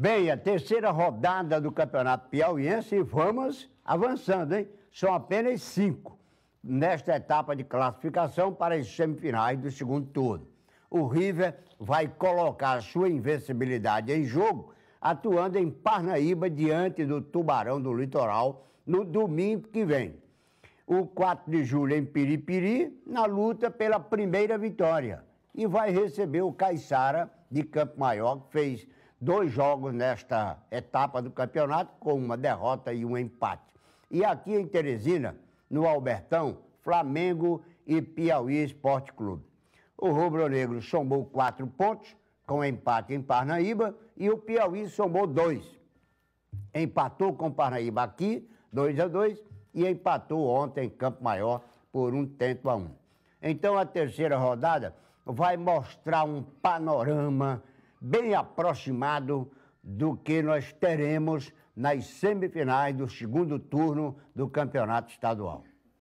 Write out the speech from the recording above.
Bem, a terceira rodada do Campeonato Piauiense e vamos avançando, hein? São apenas cinco nesta etapa de classificação para as semifinais do segundo turno. O River vai colocar sua invencibilidade em jogo, atuando em Parnaíba diante do Tubarão do Litoral no domingo que vem. O 4 de julho em Piripiri, na luta pela primeira vitória. E vai receber o Caixara de Campo Maior, que fez dois jogos nesta etapa do campeonato, com uma derrota e um empate. E aqui em Teresina, no Albertão, Flamengo e Piauí Esporte Clube. O rubro-negro somou quatro pontos, com empate em Parnaíba, e o Piauí somou dois. Empatou com Parnaíba aqui, 2 a 2 e empatou ontem em Campo Maior por um tento a um. Então a terceira rodada vai mostrar um panorama bem aproximado do que nós teremos nas semifinais do segundo turno do Campeonato Estadual.